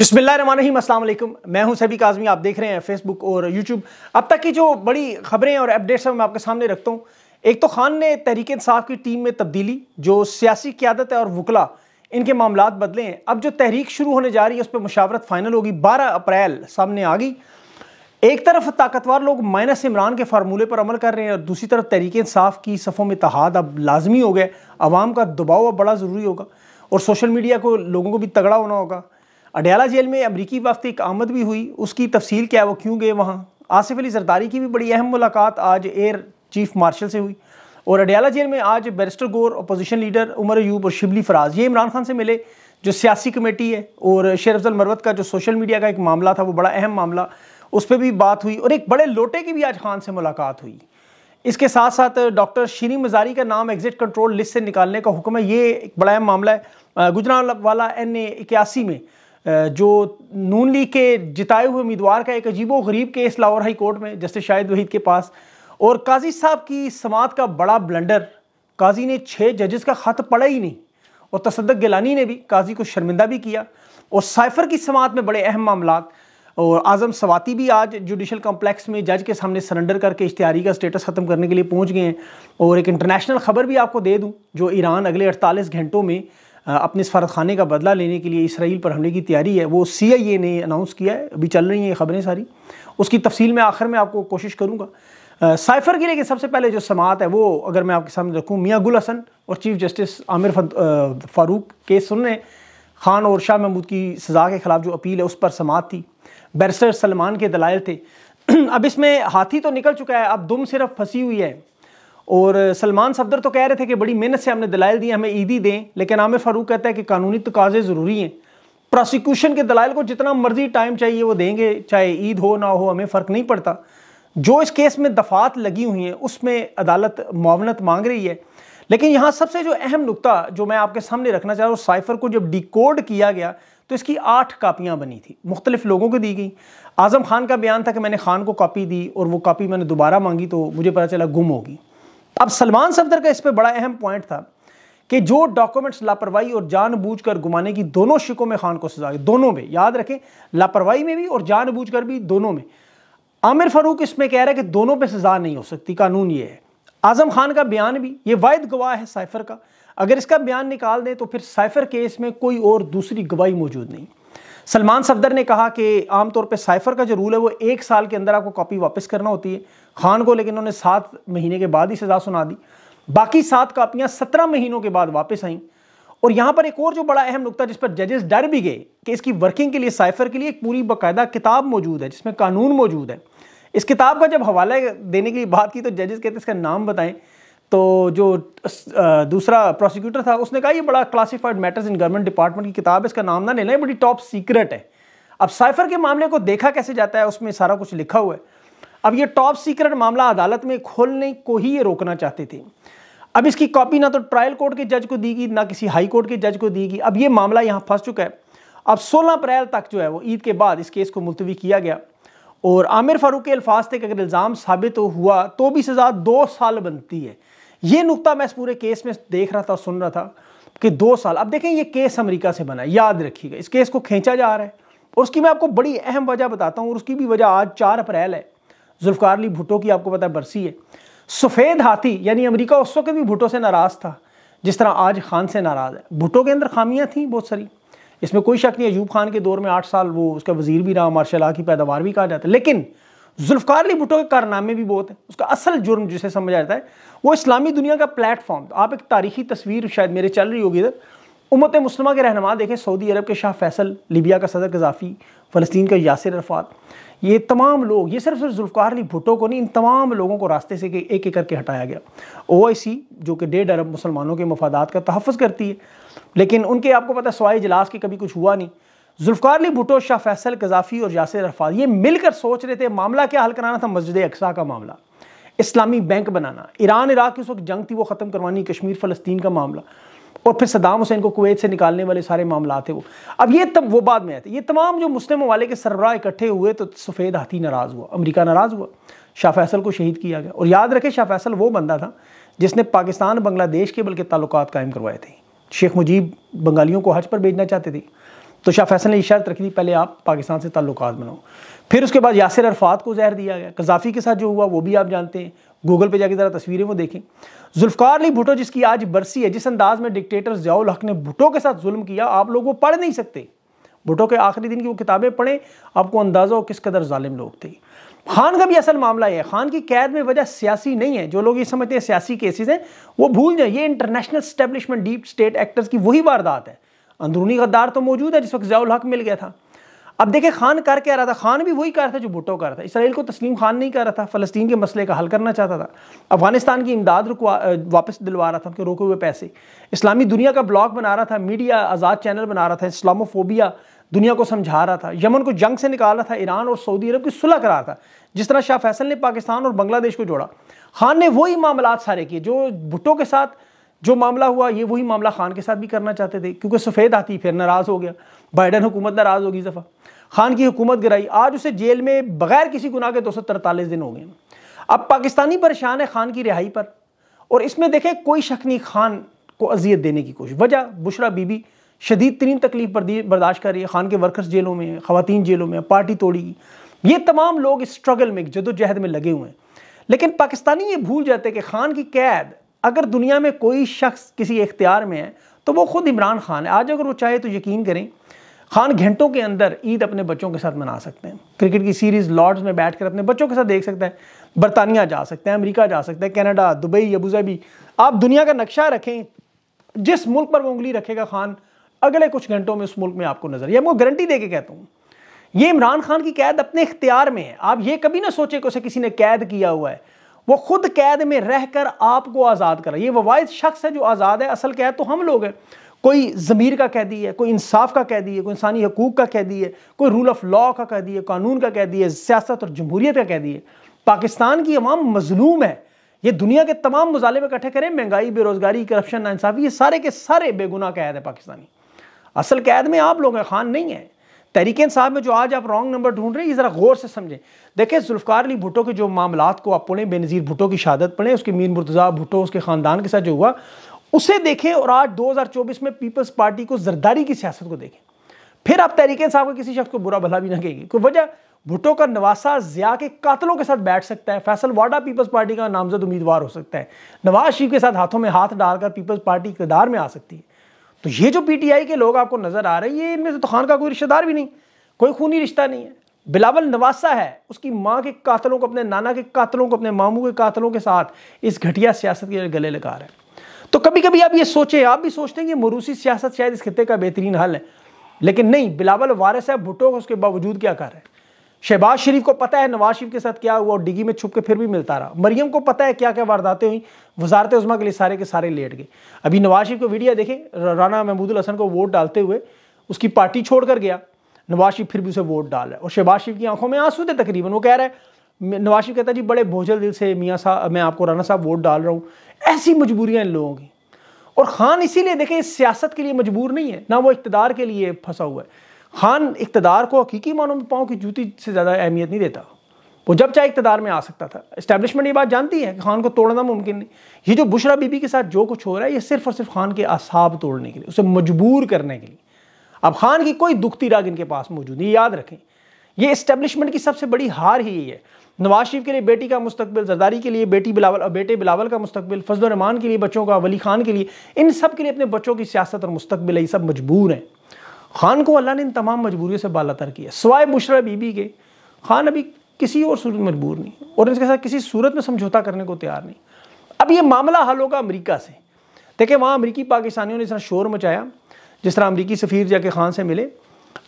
बसमिल्लाम अल्लाम मैं हूं सभी काजमी आप देख रहे हैं फेसबुक और यूट्यूब अब तक की जो बड़ी खबरें और अपडेट्स हैं मैं आपके सामने रखता हूं एक तो खान ने तहरीक इंसाफ की टीम में तब्दीली जो सियासी क्यादत है और वकला इनके मामला बदले हैं अब जो तहरीक शुरू होने जा रही है उस पर मुशावरत फाइनल होगी बारह अप्रैल सामने आ गई एक तरफ ताकतवर लोग माइनस इमरान के फार्मूले पर अमल कर रहे हैं और दूसरी तरफ तहरीक इंसाफ की सफ़ों में तहाद अब लाजमी हो गए आवाम का दबाव अब बड़ा ज़रूरी होगा और सोशल मीडिया को लोगों को भी तगड़ा होना होगा अडयाला जेल में अमरीकी वफद एक आमद भी हुई उसकी तफसील क्या है वो क्यों गए वहाँ आसिफ अली जरदारी की भी बड़ी अहम मुलाकात आज एयर चीफ मार्शल से हुई और अडयाला जेल में आज बैरिस्टर गोर अपोजिशन लीडर उमर अयूब और शिबली फराज ये इमरान खान से मिले जो सियासी कमेटी है और शेर अफजल मरवत का जो सोशल मीडिया का एक मामला था वो बड़ा अहम मामला उस पर भी बात हुई और एक बड़े लोटे की भी आज खान से मुलाकात हुई इसके साथ साथ डॉक्टर शीरी मजारी का नाम एग्जिट कंट्रोल लिस्ट से निकालने का हुक्म है ये एक बड़ा अहम मामला है गुजरात वाला एन ए इक्यासी में जो नून लीग के जिताए हुए उम्मीदवार का एक अजीबो गरीब केस लाहौर हाई कोर्ट में जस्टिस शाहिद वहीद के पास और काजी साहब की समात का बड़ा ब्लंडर काजी ने छः जजेस का ख़त पढ़ा ही नहीं और तसदक गिलानी ने भी काजी को शर्मिंदा भी किया और साइफर की समात में बड़े अहम मामला और आज़म सवाती भी आज जुडिशल कॉम्प्लेक्स में जज के सामने सरेंडर करके इश्तारी का स्टेटस ख़त्म करने के लिए पहुंच गए हैं और एक इंटरनेशनल ख़बर भी आपको दे दूं जो ईरान अगले 48 घंटों में अपने सफारतखाने का बदला लेने के लिए इसराइल पर हमले की तैयारी है वो सी आई ए ने अनाउंस किया है अभी चल रही हैं खबरें सारी उसकी तफसील में आखिर में आपको कोशिश करूँगा साइफर के लिए सबसे पहले जो समात है वो अगर मैं आपके सामने रखूँ मियाँ गुल हसन और चीफ जस्टिस आमिर फारूक के सुनने खान और शाह महमूद की सज़ा के ख़िलाफ़ जो अपील है उस पर समात थी बैरिस्टर सलमान के दलायल थे अब इसमें हाथी तो निकल चुका है अब दुम सिर्फ फंसी हुई है और सलमान सफदर तो कह रहे थे कि बड़ी मेहनत से हमने दलाइल दी हमें ईदी दें लेकिन आमिर फारूक कहता है कि कानूनी तकाजे ज़रूरी हैं प्रोसिक्यूशन के दलाइल को जितना मर्जी टाइम चाहिए वो देंगे चाहे ईद हो ना हो हमें फ़र्क नहीं पड़ता जो इस केस में दफात लगी हुई हैं उसमें अदालत मावनत मांग रही है लेकिन यहाँ सबसे जो अहम नुकता जो मैं आपके सामने रखना चाह रहा हूँ साइफर को जब डिकोड किया गया तो इसकी आठ कापियाँ बनी थी मुख्तलिफ लोगों को दी गई आज़म खान का बयान था कि मैंने खान को कापी दी और वो कापी मैंने दोबारा मांगी तो मुझे पता चला गुम होगी अब सलमान सफदर का इस पर बड़ा अहम पॉइंट था कि जो डॉक्यूमेंट्स लापरवाही और जानबूझकर घुमाने की दोनों शिकों में खान को सजा गई दोनों में याद रखें लापरवाही में भी और जानबूझकर भी दोनों में आमिर फारूक इसमें कह रहा है कि दोनों पे सजा नहीं हो सकती कानून ये है आजम खान का बयान भी ये वायद गवाह है साइफर का अगर इसका बयान निकाल दें तो फिर साइफर केस में कोई और दूसरी गवाही मौजूद नहीं सलमान सफदर ने कहा कि आमतौर पर साइफर का जो रूल है वो एक साल के अंदर आपको कॉपी वापस करना होती है खान को लेकिन उन्होंने सात महीने के बाद ही सज़ा सुना दी बाकी सात कापियाँ सत्रह महीनों के बाद वापस आईं और यहाँ पर एक और जो बड़ा अहम नुकता जिस पर जजेस डर भी गए कि इसकी वर्किंग के लिए साइफर के लिए एक पूरी बाकायदा किताब मौजूद है जिसमें कानून मौजूद है इस किताब का जब हवाला देने की बात की तो जजेस कहते इसका नाम बताएं तो जो दूसरा प्रोसिक्यूटर था उसने कहा ये बड़ा classified matters in government department की किताब है इसका नाम ना ले लें बड़ी टॉप सीक्रेट है अब साइफर के मामले को देखा कैसे जाता है उसमें सारा कुछ लिखा हुआ है अब ये टॉप सीक्रेट मामला अदालत में खोलने को ही ये रोकना चाहते थे अब इसकी कॉपी ना तो ट्रायल कोर्ट के जज को देगी ना किसी हाई कोर्ट के जज को देगी अब ये मामला यहाँ फंस चुका है अब 16 अप्रैल तक जो है वो ईद के बाद इस केस को मुलतवी किया गया और आमिर फारूक के अल्फाज थे कि अगर इल्ज़ाम साबित हुआ तो भी सज़ा दो साल बनती है ये नुकता मैं इस पूरे केस में देख रहा था सुन रहा था कि दो साल अब देखें ये केस अमेरिका से बना याद रखिएगा इस केस को खींचा जा रहा है और उसकी मैं आपको बड़ी अहम वजह बताता हूँ और उसकी भी वजह आज चार अप्रैल है जुल्फकार अली भुटो की आपको पता है बरसी है सफ़ेद हाथी यानी अमेरिका उस वक्त भी भुटो से नाराज़ था जिस तरह आज खान से नाराज़ है भुटो के अंदर खामियाँ थी बहुत सारी इसमें कोई शक नहीं अयूब खान के दौर में आठ साल वो उसका वजीर भी रहा मार्शल आ की पैदावार भी कहा जाता लेकिन जुल्फकार अली भुट्टो के कारनामे भी बहुत हैं उसका असल जुर्म जिसे समझा जाता है वो इस्लामी दुनिया का प्लेटफॉर्म आप एक तारीखी तस्वीर शायद मेरे चल रही होगी इधर उमत मुस्लिमा के रहनमा देखें सऊदी अरब के शाह फैसल लीबिया का सदर गजाफी फ़लस्तीन का यासिर अरफात ये तमाम लोग ये सिर्फ सिर्फ जुल्फकार अली भुट्टो को नहीं इन तमाम लोगों को रास्ते से एक एक करके हटाया गया ओ आई सी जो कि डेढ़ अरब मुसलमानों के मफादात का तहफ़ करती है लेकिन उनके आपको पता है सवाई इजलास के कभी कुछ हुआ नहीं अली भुटो शाह फैसल कजाफी और यासिर अरफात ये मिलकर सोच रहे थे मामला क्या हल कराना था मस्जिद अक्सा का मामला इस्लामी बैंक बनाना ईरान इराक की उस वक्त जंग थी वो ख़त्म करवानी कश्मीर फ़लस्तीन का मामला और फिर सदाम हुसैन को कुवैत से निकालने वाले सारे मामला थे वो अब ये तब वो बाद में आए थे ये तमाम जो मुस्लिम वाले के सरबराह इकट्ठे हुए तो सफ़ेद हाथी नाराज़ हुआ अमरीका नाराज़ हुआ शाह फैसल को शहीद किया गया और याद रखे शाह फैसल वो बंदा था जिसने पाकिस्तान बंग्लादेश के बल्कि ताल्लुक कायम करवाए थे शेख मुजीब बंगालियों को हज पर भेजना चाहते थे तो शाह फैसल ने शर्त रखी थी पहले आप पाकिस्तान से ताल्लुक बनाओ फिर उसके बाद यासिर अरफात को जहर दिया गया कजाफी के साथ जो हुआ वो भी आप जानते हैं गूगल पे जाके ज़रा तस्वीरें वो देखें जुल्फ़ार अली भुटो जिसकी आज बरसी है जिस अंदाज में डिक्टेटर जयाउल हक ने भुटो के साथ जुल्म किया आप लोग वो पढ़ नहीं सकते भुटो के आखिरी दिन की वो किताबें पढ़ें आपको अंदाज़ा हो किस कदर ालिम लोग थे खान का भी असल मामला है खान की कैद में वजह सियासी नहीं है जो लोग ये समझते हैं सियासी केसेज हैं वो भूल जाए ये international establishment deep state actors की वही वारदात है अंदरूनी गद्दार तो मौजूद है जिस वक्त जयाल हक मिल गया था अब देखे खान कर क्या रहा था खान भी वही कर रहा था जो भुट्टो कर रहा था इसराइल को तस्लीम खान नहीं कर रहा था फ़लस्तीन के मसले का हल करना चाहता था अफगानिस्तान की इमदाद रुकवा वापस दिलवा रहा था उनके रोके हुए पैसे इस्लामी दुनिया का ब्लॉग बना रहा था मीडिया आज़ाद चैनल बना रहा था इस्लामोफोबिया दुनिया को समझा रहा था यमन को जंग से निकाल रहा था ईरान और सऊदी अरब की सुलह करा रहा था जिस तरह शाह फैसल ने पाकिस्तान और बांग्लादेश को जोड़ा खान ने वही मामला सारे किए जो भुट्टो के साथ जो मामला हुआ ये वही मामला खान के साथ भी करना चाहते थे क्योंकि सफ़ेद आती फिर नाराज़ हो गया बाइडन हुकूमत नाराज़ होगी दफ़ा खान की हुकूमत गिराई आज उसे जेल में बगैर किसी गुनाह के दो सौ तरतालीस दिन हो गए अब पाकिस्तानी परेशान है खान की रिहाई पर और इसमें देखें कोई शक नहीं खान को अजियत देने की कोशिश वजह बुशरा बीबी शदीद तरीन तकलीफ बर्दाश्त कर रही है खान के वर्कर्स जेलों में खातन जेलों में पार्टी तोड़ी ये तमाम लोग इस स्ट्रगल में जदोजहद में लगे हुए हैं लेकिन पाकिस्तानी ये भूल जाते हैं कि खान की कैद अगर दुनिया में कोई शख्स किसी इख्तियार में है तो वो खुद इमरान खान है आज अगर वो चाहे तो यकीन करें खान घंटों के अंदर ईद अपने बच्चों के साथ मना सकते हैं क्रिकेट की सीरीज़ लॉर्ड्स में बैठ कर अपने बच्चों के साथ देख सकते हैं बरतानिया जा सकते हैं अमेरिका जा सकते हैं कनाडा दुबई अबूज़ाबी आप दुनिया का नक्शा रखें जिस मुल्क पर वो उंगली रखेगा खान अगले कुछ घंटों में उस मुल्क में आपको नजर ये मैं गारंटी दे के कहता हूँ ये इमरान खान की कैद अपने इख्तियार में है आप ये कभी ना सोचें कि उसे किसी ने कैद किया हुआ है वो खुद कैद में रहकर आपको आज़ाद करा ये ववायद शख्स है जो आज़ाद है असल कैद तो हम लोग हैं कोई ज़मीर का कैदी है कोई इंसाफ का कैदी है कोई इंसानी हकूक़ का कैदी है कोई रूल ऑफ लॉ का कैदी है कानून का कैदी है सियासत और जमहूरियत का कैदी है पाकिस्तान की अवाम मजलूम है ये दुनिया के तमाम में इकट्ठे करें महंगाई बेरोज़गारी करप्शन नासाफ़ी ये सारे के सारे बेगुना कैद है पाकिस्तानी असल कैद में आप लोग हैं खान नहीं है तहरीक साहब में जो आज आप रॉन्ग नंबर ढूंढ रहे हैं ज़रा गौर से समझें देखिए जुल्फ़ार अली भुटो के जो मामला को आप पढ़ें बेनज़ीर भुटो की शहादत पढ़ें उसके मीर मुर्तज़ा भुटो उसके ख़ानदान के साथ जो हुआ उसे देखें और आज 2024 में पीपल्स पार्टी को जरदारी की सियासत को देखें फिर आप तहरीक साहब को किसी शख्स को बुरा भला भी ना कहेंगे कोई वजह भुटो का नवासा जिया के कातलों के साथ बैठ सकता है फैसल वाडा पीपल्स पार्टी का नामजद उम्मीदवार हो सकता है नवाज शरीफ के साथ हाथों में हाथ डालकर पीपल्स पार्टी इकतदार में आ सकती है तो ये जो पीटीआई के लोग आपको नज़र आ रहे हैं ये इनमें से तो खान का कोई रिश्तेदार भी नहीं कोई खूनी रिश्ता नहीं है बिलावल नवासा है उसकी माँ के कातलों को अपने नाना के कातलों को अपने मामू के कातलों के साथ इस घटिया सियासत के गले लगा रहे हैं तो कभी कभी आप ये सोचें आप भी सोचते हैं कि मरूसी सियासत शायद इस खत्े का बेहतरीन हल है लेकिन नहीं बिलावल वारिस है भुट्टो उसके बावजूद क्या कर रहे हैं शहबाज शरीफ को पता है नवाज शरीफ के साथ क्या हुआ और डिगी में छुप के फिर भी मिलता रहा मरियम को पता है क्या क्या वारदातें हुई वजारत उजमा के लिए सारे के सारे लेट गए अभी नवाज शरीफ को वीडियो देखे राना महमूदुल हसन को वोट डालते हुए उसकी पार्टी छोड़ कर गया नवाज शरीफ फिर भी उसे वोट डाल रहा है और शहबाज शरीफ की आंखों में आंसू थे तकरीबन वो कह रहा है नवाज शरीफ कहता है जी बड़े भोजल दिल से मियाँ साहब मैं आपको राना साहब वोट डाल रहा हूँ ऐसी मजबूरियाँ इन लोगों की और खान इसीलिए देखें सियासत के लिए मजबूर नहीं है ना वो इकतदार के लिए फंसा हुआ है खान इकतदार को हकीकी मानों में पाँव की जूती से ज़्यादा अहमियत नहीं देता वो जब चाहे इकतदार में आ सकता था इस्टेब्लिशमेंट ये बात जानती है कि खान को तोड़ना मुमकिन नहीं ये जो बुशरा बीबी के साथ जो कुछ हो रहा है ये सिर्फ और सिर्फ खान के असाब तोड़ने के लिए उसे मजबूर करने के लिए अब खान की कोई दुखती राग इनके पास मौजूद नहीं याद रखें ये इस्टेब्लिशमेंट की सबसे बड़ी हार ही है नवाज शरीफ के लिए बेटी का मुस्तबिल जरदारी के लिए बेटी बिलावल और बेटे बिलावल का मुस्तबिल फजल के लिए बच्चों का वली खान के लिए इन सब के लिए अपने बच्चों की सियासत और मुस्तबिल ये सब मजबूर हैं खान को अल्लाह ने इन तमाम मजबूरियों से बाला तर किया सवाए बुशरा बीबी के खान अभी किसी और सूरत मजबूर नहीं और इसके साथ किसी सूरत में समझौता करने को तैयार नहीं अब ये मामला हल होगा अमरीका से देखिए वहाँ अमरीकी पाकिस्तानियों ने इस तरह शोर मचाया जिस तरह अमरीकी सफ़ीर जाके खान से मिले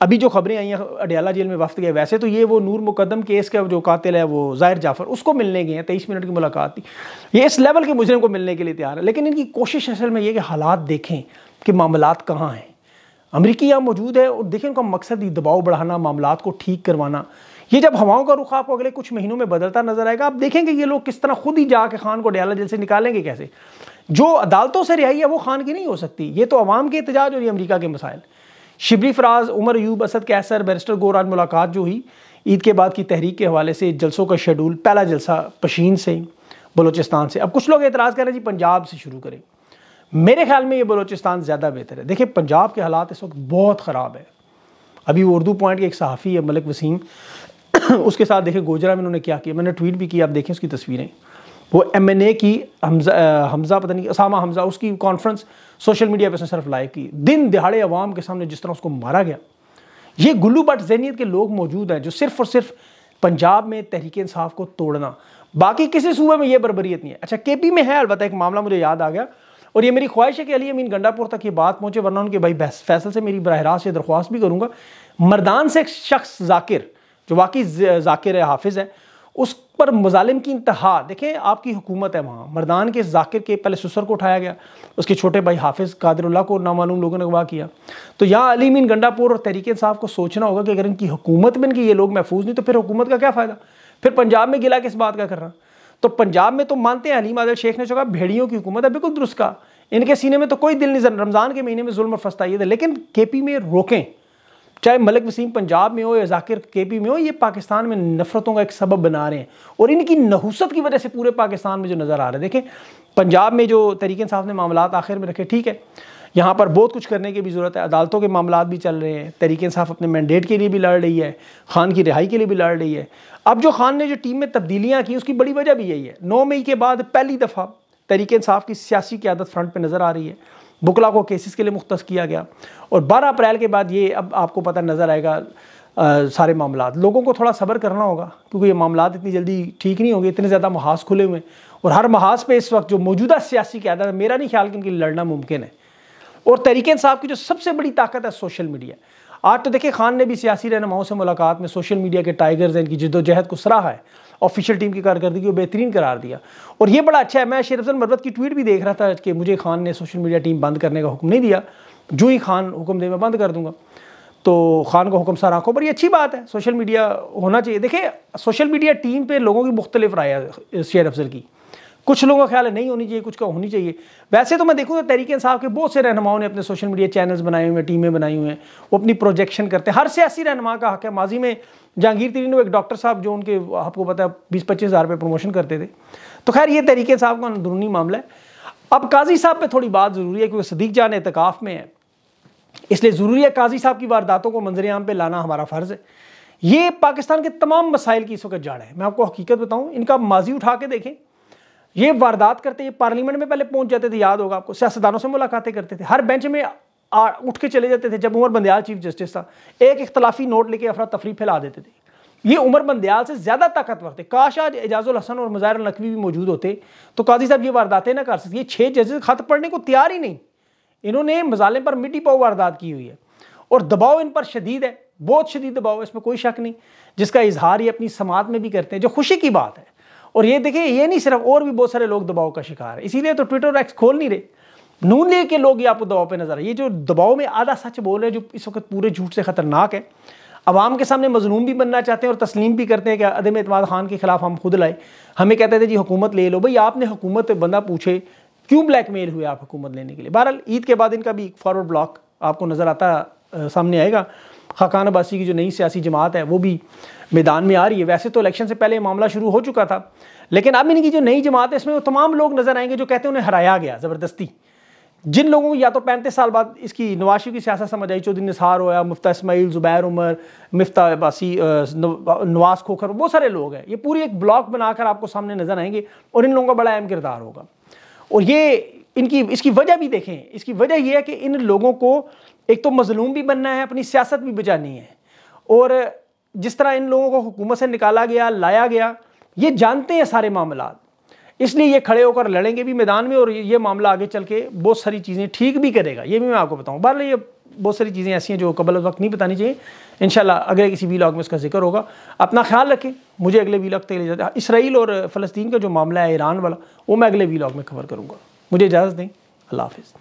अभी जो खबरें आई हैं अडियाला जेल में वफ्त गए वैसे तो ये वो नूर मुकदम केस का जो कातिल है वो जाहिर जाफर उसको मिलने गए हैं तेईस मिनट की मुलाकात थी ये इस लेवल के मुजरिम को मिलने के लिए तैयार है लेकिन इनकी कोशिश असल में ये कि हालात देखें कि मामला कहाँ हैं अमरीकी यहाँ मौजूद है और देखें उनका मकसद ही दबाव बढ़ाना मामला को ठीक करवाना ये जब हवाओं का रुख आपको अगले कुछ महीनों में बदलता नजर आएगा आप देखेंगे ये लोग किस तरह खुद ही जाके खान को डयाला जेल से निकालेंगे कैसे जो अदालतों से रिहाई है वो खान की नहीं हो सकती ये तो अवाम के एहतजाज और ये अमरीका के मसाइल शिबरी फराज उमर यूब असद कैसर बैरिस्टर गोराज मुलाकात जो हुई ईद के बाद की तहरीक के हवाले से जलसों का शेड्यूल पहला जलसा पशीन से बलोचिस्तान से अब कुछ लोग एतराज़ हैं जी पंजाब से शुरू करें मेरे ख्याल में ये बलोचिस्तान ज़्यादा बेहतर है देखिए पंजाब के हालात इस वक्त बहुत ख़राब है अभी वो उर्दू पॉइंट के एक सहाफ़ी है मलिक वसीम उसके साथ देखें गोजरा में उन्होंने क्या किया मैंने ट्वीट भी किया आप देखें उसकी तस्वीरें वो एम एन ए की हमजा हमज़ा पता नहीं असामा हमज़ा उसकी कॉन्फ्रेंस सोशल मीडिया पर सिर्फ लाइव की दिन दिहाड़े अवाम के सामने जिस तरह उसको मारा गया ये गुल्लू बट जहनीत के लोग मौजूद हैं जो सिर्फ और सिर्फ पंजाब में तहरीक इंसाफ को तोड़ना बाकी किसी सूबे में ये बरबरीत नहीं है अच्छा के पी में है अलबत्त एक मामला मुझे याद आ गया और ये मेरी ख्वाहिश है कि अली अमीन गंडापुर तक ये बात पहुँचे वरना उनके भाई फैसल से मेरी बरह रास्त दरख्वास्त भी करूँगा मर्दान से एक शख्स जाकिर जो वाकई जाकिर है हाफिज़ है उस पर मजालिम की इंतहा देखें आपकी हुकूमत है वहाँ मरदान के जाकिर के पहले सुसर को उठाया गया उसके छोटे भाई हाफिज़ कादरुल्ला को नामालूम लोगों ने अगवा किया तो यहाँ अली मीन गंडापुर और तहरीक साहब को सोचना होगा कि अगर इनकी हुकूमत में इनके ये लोग महफूज नहीं तो फिर हुकूमत का क्या फ़ायदा फिर पंजाब में गिला किस बात का कर रहा तो पंजाब में तो मानते हैं हलीम आदल शेख ने जो कहा भेड़ियों की हुकूमत है बिल्कुल दुरुस्त का इनके सीने में तो कोई दिल नहीं रमज़ान के महीने में जुल्म और फस्ता ये लेकिन के पी में रोकें चाहे मलिक वसीम पंजाब में हो या जाकिर के पी में हो ये पाकिस्तान में नफ़रतों का एक सबब बना रहे हैं और इनकी नहूसत की वजह से पूरे पाकिस्तान में जो नज़र आ रहे हैं देखें पंजाब में जो तरीके साहब ने मामला आखिर में रखे ठीक है यहाँ पर बहुत कुछ करने की भी ज़रूरत है अदालतों के मामला भी चल रहे हैं तरीके साफ अपने मैंडेट के लिए भी लड़ रही है खान की रिहाई के लिए भी लड़ रही है अब जो खान ने जो टीम में तब्दीलियाँ की उसकी बड़ी वजह भी यही है नौ मई के बाद पहली दफ़ा तरीके साफ की सियासी क्यादत फ्रंट पर नज़र आ रही है बुकला को केसेस के लिए मुख्त किया गया और बारह अप्रैल के बाद ये अब आपको पता नज़र आएगा आ, सारे मामला लोगों को थोड़ा सब्र करना होगा क्योंकि ये मामला इतनी जल्दी ठीक नहीं होंगे इतने ज़्यादा महाज खुले हुए और हर महाज पे इस वक्त जो मौजूदा सियासी क्यादत मेरा नहीं ख्याल कि उनकी लड़ना मुमकिन है और तहरीक साहब की जो सबसे बड़ी ताकत है सोशल मीडिया आज तो देखिए खान ने भी सियासी रहनुमाओं से मुलाकात में सोशल मीडिया के टाइगर्स इनकी जद्दोजहद को सराहा है ऑफिशियल टीम की कारकर्दगी को बेहतरीन करार दिया और ये बड़ा अच्छा है मैं अफजल मरबत की ट्वीट भी देख रहा था कि मुझे खान ने सोशल मीडिया टीम बंद करने का हुक्म नहीं दिया जो ही खान हुक्म दे मैं बंद कर दूंगा तो खान का हुक्म सर आंखों पर ये अच्छी बात है सोशल मीडिया होना चाहिए देखिए सोशल मीडिया टीम पर लोगों की मुख्तलिफ राय है शेर अफजल की कुछ लोगों का ख्याल है नहीं होनी चाहिए कुछ का होनी चाहिए वैसे तो मैं देखूँ तो तहरीक साहब के बहुत से रहनुमाओं ने अपने सोशल मीडिया चैनल्स बनाए हुए हैं टीमें बनाई हुई हैं वो अपनी प्रोजेक्शन करते हैं हर सियासी रहनुमा का हक है माजी में जहांगीर तरीन एक डॉक्टर साहब जो उनके आपको पता है बीस पच्चीस हज़ार प्रमोशन करते थे तो खैर ये तरीके साहब का अंदरूनी मामला है अब काजी साहब पर थोड़ी बात ज़रूरी है क्योंकि सदीक जान एतकाफ़ में है इसलिए ज़रूरी है काजी साहब की वारदातों को मंजरेआम पर लाना हमारा फ़र्ज़ है ये पाकिस्तान के तमाम मसाइल की इस वक्त जाड़ है मैं आपको हकीकत बताऊँ इनका माजी उठा के देखें ये वारदात करते ये पार्लियामेंट में पहले पहुंच जाते थे याद होगा आपको सियासतदानों से मुलाकातें करते थे हर बेंच में आ, उठ के चले जाते थे जब उमर बंदयाल चीफ जस्टिस था एक इख्तलाफी नोट लेके अफरा तफरी फैला देते थे ये उमर बंदयाल से ज़्यादा ताकतवर थे काश आज एजाजुल हसन और मज़ार नकवी भी मौजूद होते तो काजी साहब ये वारदातें ना कर सकते ये छः जजेस खत पढ़ने को तैयार ही नहीं इन्होंने मजालिम पर मिट्टी पाओ वारदात की हुई है और दबाव इन पर शदीद है बहुत शदीद दबाव है इसमें कोई शक नहीं जिसका इजहार ये अपनी समात में भी करते हैं जो खुशी की बात है और ये देखिए ये नहीं सिर्फ और भी बहुत सारे लोग दबाव का शिकार है इसीलिए तो ट्विटर एक्स खोल नहीं रहे नून लीग के लोग ही आपको दबाव पे नजर आए ये जो दबाव में आधा सच बोल रहे जो इस वक्त पूरे झूठ से खतरनाक है अवाम के सामने मजलूम भी बनना चाहते हैं और तस्लीम भी करते हैं कि अदम अतमाद खान के खिलाफ हम खुद लाए हमें कहते थे जी हुकूमत ले लो भाई आपने हुकूमत बंदा पूछे क्यों ब्लैकमेल हुए आप हुकूमत लेने के लिए बहरहाल ईद के बाद इनका भी एक फॉरवर्ड ब्लॉक आपको नज़र आता सामने आएगा खाकान अबासी की जो नई सियासी जमात है वो भी मैदान में आ रही है वैसे तो इलेक्शन से पहले मामला शुरू हो चुका था लेकिन अब इनकी जो नई जमात है इसमें वो तमाम लोग नजर आएंगे जो कहते हैं उन्हें हराया गया ज़बरदस्ती जिन लोगों को या तो पैंतीस साल बाद इसकी नवाशी की सियासत समझ आई चौधरी निसार होया मुफ्ता इसमाइल ज़ुबैर उमर मुफ्ता बासी नवाज खोखर बहुत सारे लोग हैं ये पूरी एक ब्लॉक बनाकर आपको सामने नजर आएंगे और इन लोगों का बड़ा अहम किरदार होगा और ये इनकी इसकी वजह भी देखें इसकी वजह यह है कि इन लोगों को एक तो मजलूम भी बनना है अपनी सियासत भी बचानी है और जिस तरह इन लोगों को हुकूमत से निकाला गया लाया गया ये जानते हैं सारे मामला इसलिए ये खड़े होकर लड़ेंगे भी मैदान में और ये मामला आगे चल के बहुत सारी चीज़ें ठीक भी करेगा ये भी मैं आपको बताऊँ बहरल ये बहुत सारी चीज़ें ऐसी हैं जो कबल वक्त नहीं बतानी चाहिए इन अगले किसी वीलाग में उसका जिक्र होगा अपना ख्याल रखें मुझे अगले वीलाग तक ले जाते इसराइल और फ़लस्तीन का जो मामला है ईरान वाला वो मैं अगले वीलाग में कवर करूँगा मुझे इजाज़त दें अल्लाह हाफिज़